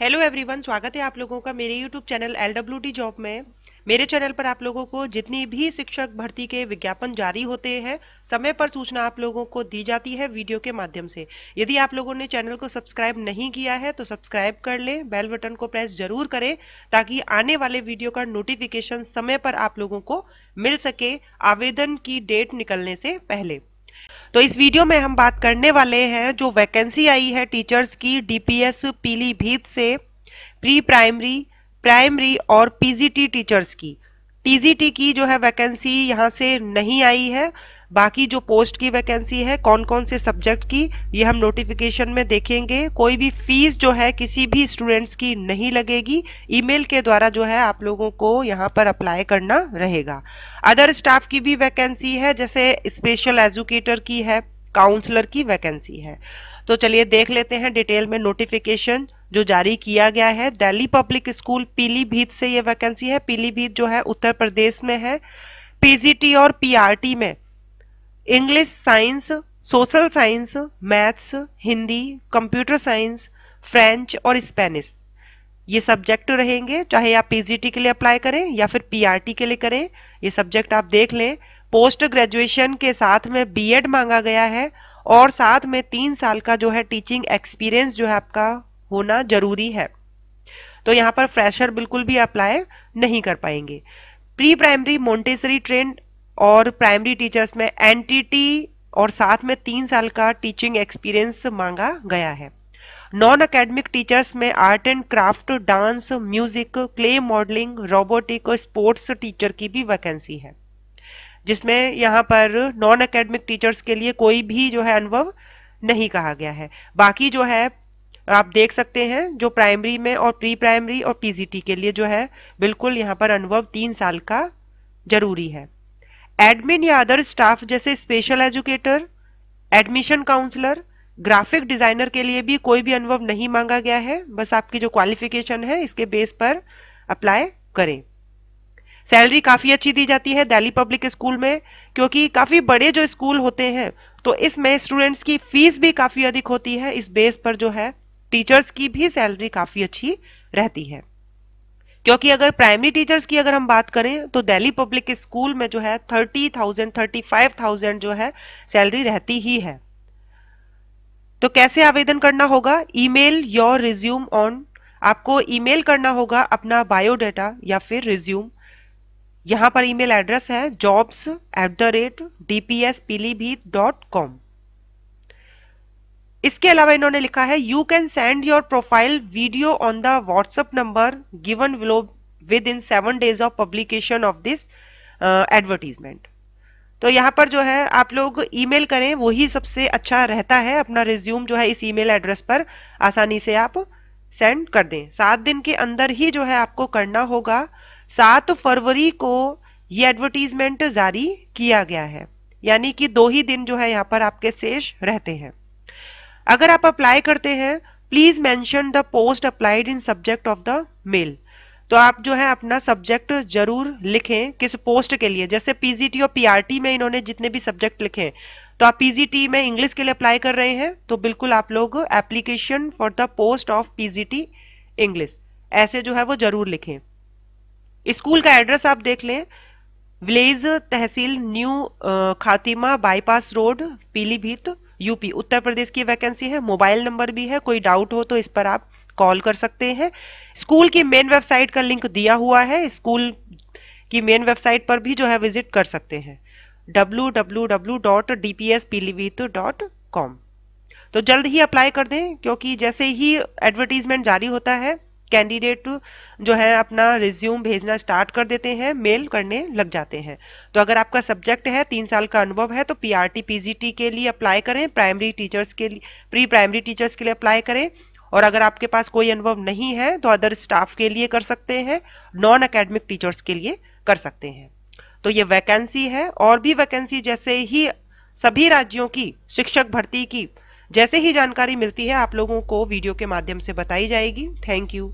hello everyone स्वागत है आप लोगों का मेरे YouTube channel L W T job में मेरे चैनल पर आप लोगों को जितनी भी शिक्षक भर्ती के विज्ञापन जारी होते हैं समय पर सूचना आप लोगों को दी जाती है वीडियो के माध्यम से यदि आप लोगों ने चैनल को सब्सक्राइब नहीं किया है तो सब्सक्राइब कर लें बेल बटन को प्रेस जरूर करें ताकि आने वाले वीडियो का नोटिफिकेशन समय पर आप लोगों को मिल सके आवेदन की डेट निकलने से पहले तो इस वीडियो में हम बात करने वाले हैं जो वैकेंसी आई है टीचर्स की डीपीएस पीलीभीत से प्री प्राइमरी प्राइमरी और पीजीटी टीचर्स की टीजीटी की जो है वैकेंसी यहां से नहीं आई है बाकी जो पोस्ट की वैकेंसी है कौन कौन से सब्जेक्ट की ये हम नोटिफिकेशन में देखेंगे कोई भी फीस जो है किसी भी स्टूडेंट्स की नहीं लगेगी ईमेल के द्वारा जो है आप लोगों को यहाँ पर अप्लाई करना रहेगा अदर स्टाफ की भी वैकेंसी है जैसे स्पेशल एजुकेटर की है काउंसलर की वैकेंसी है तो चलिए देख लेते हैं डिटेल में नोटिफिकेशन जो जारी किया गया है दिल्ली पब्लिक स्कूल पीलीभीत से ये वैकेंसी है पीलीभीत जो है उत्तर प्रदेश में है पीजीटी और पीआरटी में English science social science maths Hindi computer science French और स्पेनिश ये सब्जेक्ट रहेंगे चाहे आप पीजीटी के लिए अप्लाई करें या फिर पीआरटी के लिए करें ये सब्जेक्ट आप देख लें पोस्ट ग्रेजुएशन के साथ में बीएड मांगा गया है और साथ में तीन साल का जो है टीचिंग एक्सपीरियंस जो है आपका होना जरूरी है तो यहाँ पर फ्रेशर बिल्कुल भी अप्लाई नहीं कर पाएंगे प्री प्राइमरी मोन्टेसरी ट्रेंड और प्राइमरी टीचर्स में एनटीटी और साथ में तीन साल का टीचिंग एक्सपीरियंस मांगा गया है नॉन एकेडमिक टीचर्स में art and craft dance music clay modelling robotic और स्पोर्ट्स टीचर की भी वैकेंसी है जिसमें यहाँ पर नॉन एकेडमिक टीचर्स के लिए कोई भी जो है अनुभव नहीं कहा गया है बाकी जो है आप देख सकते हैं जो प्राइमरी में और प्री प्राइमरी और पीजीटी के लिए जो है बिल्कुल यहाँ पर अनुभव तीन साल का जरूरी है एडमिन या अदर स्टाफ जैसे special educator admission counsellor graphic designer के लिए भी कोई भी अनुभव नहीं मांगा गया है बस आपकी जो क्वालिफिकेशन है इसके बेस पर अप्लाई करें सैलरी काफ़ी अच्छी दी जाती है दिल्ली पब्लिक स्कूल में क्योंकि काफ़ी बड़े जो स्कूल होते हैं तो इसमें स्टूडेंट्स की फीस भी काफ़ी अधिक होती है इस बेस पर जो है टीचर्स की भी सैलरी काफ़ी अच्छी रहती है क्योंकि अगर प्राइमरी टीचर्स की अगर हम बात करें तो दिल्ली पब्लिक स्कूल में जो है thirty thousand thirty five thousand जो है सैलरी रहती ही है तो कैसे आवेदन करना होगा ईमेल योर रिज्यूम ऑन आपको ईमेल करना होगा अपना बायोडाटा या फिर रिज्यूम यहां पर ईमेल एड्रेस है jobs at the rate D P S Pilibhit dot com इसके अलावा इन्होंने लिखा है you can send your profile video on the WhatsApp number given below within seven days of publication of this advertisement तो यहाँ पर जो है आप लोग ईमेल करें वही सबसे अच्छा रहता है अपना रिज्यूम जो है इस ईमेल एड्रेस पर आसानी से आप सेंड कर दें सात दिन के अंदर ही जो है आपको करना होगा सात फरवरी को ये एडवर्टीजमेंट जारी किया गया है यानी कि दो ही दिन जो है यहाँ पर आपके शेष रहते हैं अगर आप अप्लाई करते हैं please mention the post applied in subject of the mail तो आप जो है अपना सब्जेक्ट जरूर लिखें किस पोस्ट के लिए जैसे पीजीटी और पीआरटी में इन्होंने जितने भी सब्जेक्ट लिखे तो आप पीजीटी में इंग्लिश के लिए अप्लाई कर रहे हैं तो बिल्कुल आप लोग application for the post of PGT English ऐसे जो है वो जरूर लिखें स्कूल का एड्रेस आप देख लें विलेज तहसील new Khatima bypass road Pilibhit UP Uttar Pradesh की वैकेंसी है मोबाइल नंबर भी है कोई डाउट हो तो इस पर आप कॉल कर सकते हैं स्कूल की मेन वेबसाइट का लिंक दिया हुआ है स्कूल की मेन वेबसाइट पर भी जो है विजिट कर सकते हैं www.dpspilivito.com तो जल्द ही अप्लाई कर दें क्योंकि जैसे ही एडवर्टीजमेंट जारी होता है कैंडिडेट जो है अपना रिज्यूम भेजना स्टार्ट कर देते हैं मेल करने लग जाते हैं तो अगर आपका सब्जेक्ट है तीन साल का अनुभव है तो पीआरटी पीजीटी के लिए अप्लाई करें प्राइमरी टीचर्स के लिए प्री प्राइमरी टीचर्स के लिए अप्लाई करें और अगर आपके पास कोई अनुभव नहीं है तो अदर स्टाफ के लिए कर सकते हैं नॉन अकेडमिक टीचर्स के लिए कर सकते हैं तो ये वैकेंसी है और भी वैकेंसी जैसे ही सभी राज्यों की शिक्षक भर्ती की जैसे ही जानकारी मिलती है आप लोगों को वीडियो के माध्यम से बताई जाएगी थैंक यू